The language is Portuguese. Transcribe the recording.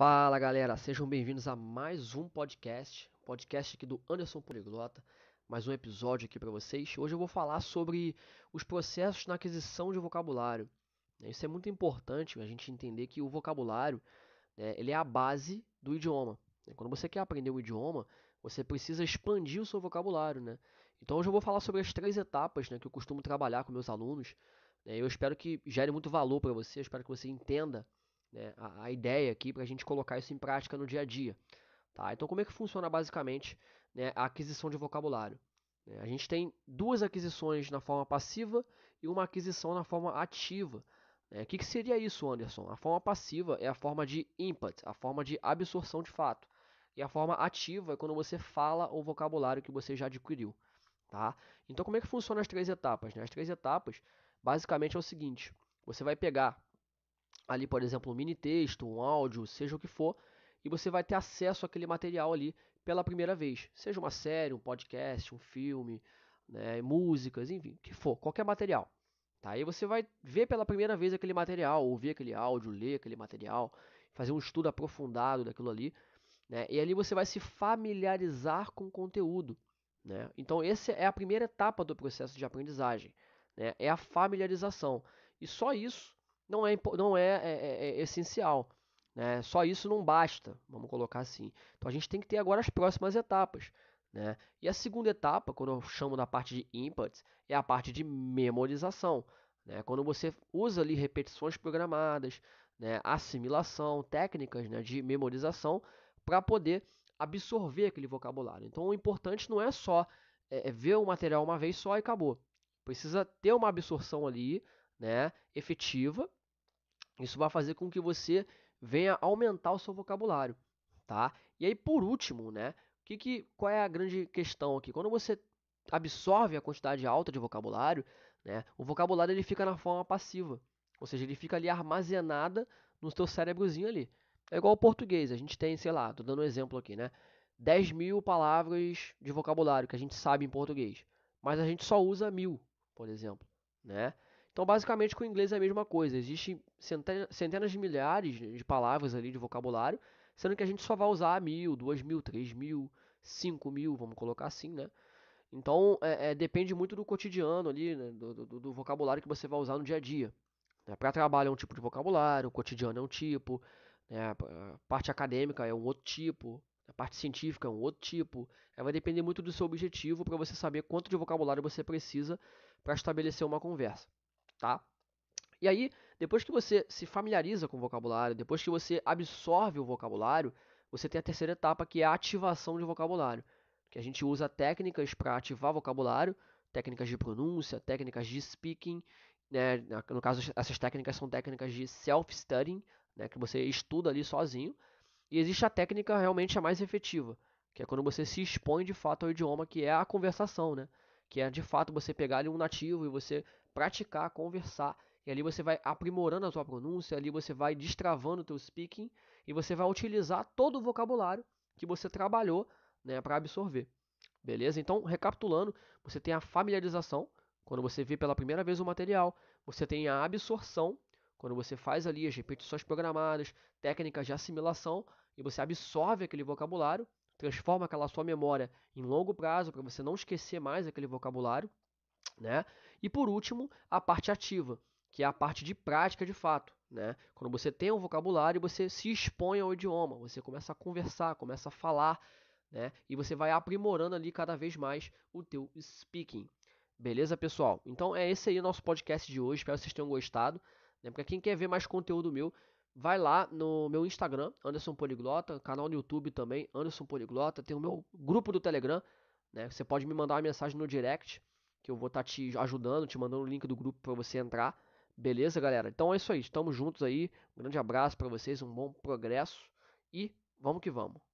Fala galera, sejam bem-vindos a mais um podcast, podcast aqui do Anderson Poliglota, mais um episódio aqui para vocês. Hoje eu vou falar sobre os processos na aquisição de vocabulário. Né? Isso é muito importante a gente entender que o vocabulário né, ele é a base do idioma. Né? Quando você quer aprender um idioma, você precisa expandir o seu vocabulário, né? Então hoje eu vou falar sobre as três etapas né, que eu costumo trabalhar com meus alunos. Né? Eu espero que gere muito valor para você, eu espero que você entenda né, a, a ideia aqui para a gente colocar isso em prática no dia a dia. Tá? Então, como é que funciona basicamente né, a aquisição de vocabulário? Né? A gente tem duas aquisições na forma passiva e uma aquisição na forma ativa. O né? que, que seria isso, Anderson? A forma passiva é a forma de input, a forma de absorção de fato. E a forma ativa é quando você fala o vocabulário que você já adquiriu. Tá? Então, como é que funciona as três etapas? Né? As três etapas, basicamente, é o seguinte: você vai pegar ali, por exemplo, um mini texto, um áudio, seja o que for, e você vai ter acesso àquele material ali pela primeira vez, seja uma série, um podcast, um filme, né, músicas, enfim, que for, qualquer material. Tá? Aí você vai ver pela primeira vez aquele material, ouvir aquele áudio, ler aquele material, fazer um estudo aprofundado daquilo ali, né? E ali você vai se familiarizar com o conteúdo, né? Então essa é a primeira etapa do processo de aprendizagem, né? É a familiarização. E só isso não é, não é, é, é, é essencial. Né? Só isso não basta, vamos colocar assim. Então a gente tem que ter agora as próximas etapas. Né? E a segunda etapa, quando eu chamo da parte de inputs, é a parte de memorização. Né? Quando você usa ali repetições programadas, né? assimilação, técnicas né? de memorização para poder absorver aquele vocabulário. Então o importante não é só é, é, ver o material uma vez só e acabou. Precisa ter uma absorção ali né? efetiva isso vai fazer com que você venha aumentar o seu vocabulário, tá? E aí, por último, né? Que, que, qual é a grande questão aqui? Quando você absorve a quantidade alta de vocabulário, né? O vocabulário ele fica na forma passiva, ou seja, ele fica ali armazenada no seu cérebrozinho ali. É igual ao português, a gente tem, sei lá, tô dando um exemplo aqui, né? 10 mil palavras de vocabulário que a gente sabe em português, mas a gente só usa mil, por exemplo, né? Então, basicamente, com o inglês é a mesma coisa. Existem centenas de milhares de palavras ali de vocabulário, sendo que a gente só vai usar mil, duas mil, três mil, cinco mil, vamos colocar assim, né? Então, é, é, depende muito do cotidiano ali, né? do, do, do, vocabulário que você vai usar no dia a dia. Né? Para trabalho é um tipo de vocabulário, o cotidiano é um tipo, né? a parte acadêmica é um outro tipo, a parte científica é um outro tipo. É, vai depender muito do seu objetivo para você saber quanto de vocabulário você precisa para estabelecer uma conversa tá? E aí, depois que você se familiariza com o vocabulário, depois que você absorve o vocabulário, você tem a terceira etapa que é a ativação de vocabulário, que a gente usa técnicas para ativar vocabulário, técnicas de pronúncia, técnicas de speaking, né? No caso, essas técnicas são técnicas de self-studying, né? Que você estuda ali sozinho. E existe a técnica realmente a mais efetiva, que é quando você se expõe de fato ao idioma, que é a conversação, né? Que é de fato você pegar ali um nativo e você praticar, conversar. E ali você vai aprimorando a sua pronúncia, ali você vai destravando o teu speaking e você vai utilizar todo o vocabulário que você trabalhou né, para absorver. Beleza? Então, recapitulando, você tem a familiarização, quando você vê pela primeira vez o material, você tem a absorção, quando você faz ali as repetições programadas, técnicas de assimilação, e você absorve aquele vocabulário, transforma aquela sua memória em longo prazo para você não esquecer mais aquele vocabulário, né? E por último, a parte ativa, que é a parte de prática de fato. Né? Quando você tem um vocabulário, você se expõe ao idioma, você começa a conversar, começa a falar, né? e você vai aprimorando ali cada vez mais o teu speaking. Beleza, pessoal? Então é esse aí o nosso podcast de hoje, espero que vocês tenham gostado. Né? Para quem quer ver mais conteúdo meu, vai lá no meu Instagram, Anderson Poliglota, canal no YouTube também, Anderson Poliglota, tem o meu grupo do Telegram, né? Você pode me mandar uma mensagem no direct que eu vou estar tá te ajudando, te mandando o link do grupo para você entrar. Beleza, galera? Então é isso aí, estamos juntos aí. Um grande abraço para vocês, um bom progresso e vamos que vamos.